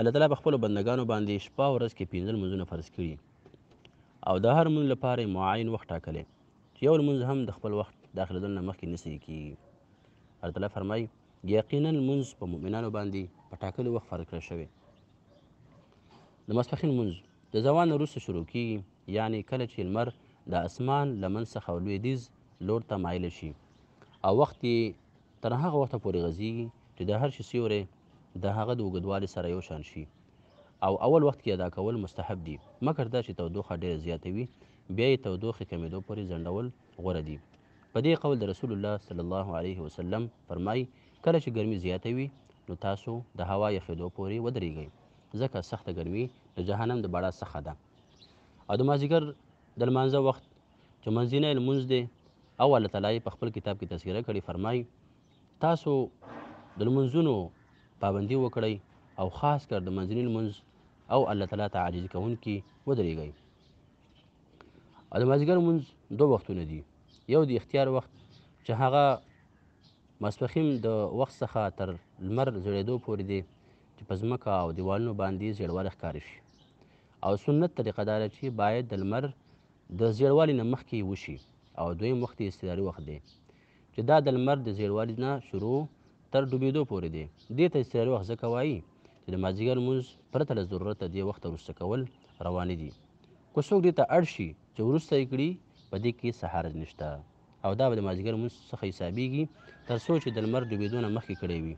الله تعالی په خپلو بندګانو باندې شپه ورځ کې پنځه لمونځونه فرض کړي او د هر مونځ لپاره معین وخت ټاکلی چې یو لمونځ هم د خپل وخت داخلېدل نه مخکې نه صحیح کیږي الله تعالی فرمایي یقینا لمونځ په مؤمنانو باندې په ټاکلي وخت فرض کړی شوی د ماسپښین لمونځ د زوان وروسته شروع کیږي یعنی کله چې لمر د اسمان لمن څخه لویدیز لور ته مایل شي او وخت تر هغه وخته پورې غځېږي چې د هر شي سیوری د هغه د اوږدوالي سره یو شان شي او اول وخت کې ادا کول مستحب دي مګر دا چې تودوخه ډیره زیاته وي بیا یې تودوخې کمیدو پورې ځنډول غوره دي په دې قول د رسول الله صلی الله علیه وسلم فرمای کله چې ګرمي زیاته وي نو تاسو د هوا یخېدو پورې ودرېږئ ځکه سخته ګرمي د جهنم د بړا څخه ده او د مازدیګر د لمانځه وخت چې منځنی لمونځ دی او الله تعالی په خپل کتاب کې تذکره کړې فرمای تاسو د لمونځونو پابندي وکړئ او خاص کر د منځني لمونځ او الله تعالی ته عاجزي کوونکي ودرېږئ او د مازدیګر لمونځ دوه وختونه دي یو د اختیار وخت چې هغه ماسپخین د وخت څخه تر لمر زړېدو پورې دی چې په ځمکه او دیوالونو باندې زیړوالی ښکاره شي او سنت طریقه دا چې باید د لمر د زیړوالي نه مخکې وشي او دویم وخت استداري وخت دی چې دا د لمر د زیړوالي نه شروع تر ډوبېدو پورې دی دې ته اضطراري وخت ځکه وایي چې د مازدیګر لمونځ پرته له ضرورته دې وخته وروسته کول روانې دي که څوک دې ته اړ شي چې وروسته یې کړي په دې کې سهارت نشته او دا به د مازدیګر لمونځ څخه حسابېږي تر څو چې د لمر ډوبېدو نه مخکې کړی وي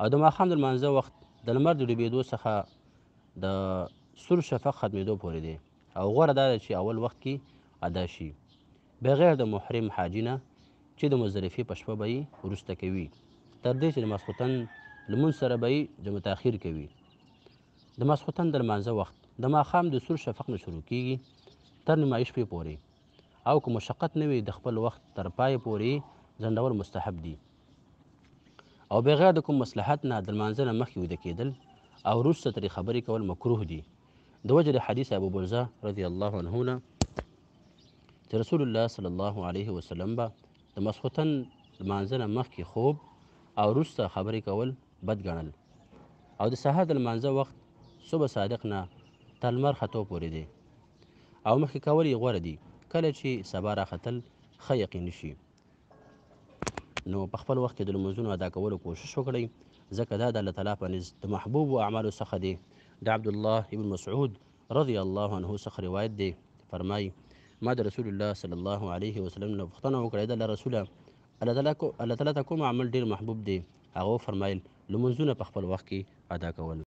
او د ماښام د لمانځه وخت د لمر د ډوبېدو څخه د سور شفق ختمېدو پورې دی او غوره دا ده چې اول وخت کې ادا شي بغیر د محرم حاجی نه چې د مزدلفې په شپه به یې وروسته کوي تر دې چې د ماسخوتن لمونځ سره به یې جمع تاخیر کوي د ماسخوتن د لمانځه وخت د ماښام د سور شفق نه شروع کیږي تر نیمایي شپې پورې او که مشقت نه وي د خپل وخت تر پای پورې ځنډول مستحب دي او بغیر د کوم مصلحت نه د لمانځه نه مخکې ویده کېدل او وروسته ترې خبرې کول مکروه دي د وجه د حدیث ابو برزه رضی الله عنه نه چې رسول الله صلی الله علیه وسلم به د ماسخوتن لمانځه نه مخکې خوب او وروسته خبرې کول بد ګڼل او د سهار د لمانځه وخت صبح صادق نه تر لمر ختو پورې دی او مخکې کول یې غوره دي کله چې سبا راختل ښه یقیني شي نو په خپل وخت کې د لمونځونو ادا کولو کوشش وکړئ ځکه دا د الله تعالی په نزد د محبوبو اعمالو څخه دی د عبدالله ابن مسعود رضی الله عنه څخه روایت دی فرمایي ما در رسول الله صلی الله علیه وسلم نه پوښتنه وکړه د الله رسوله الله تعالی ته کوم عمل ډیر محبوب دی هغه فرمایل لمونځونه په خپل وخت کې ادا کول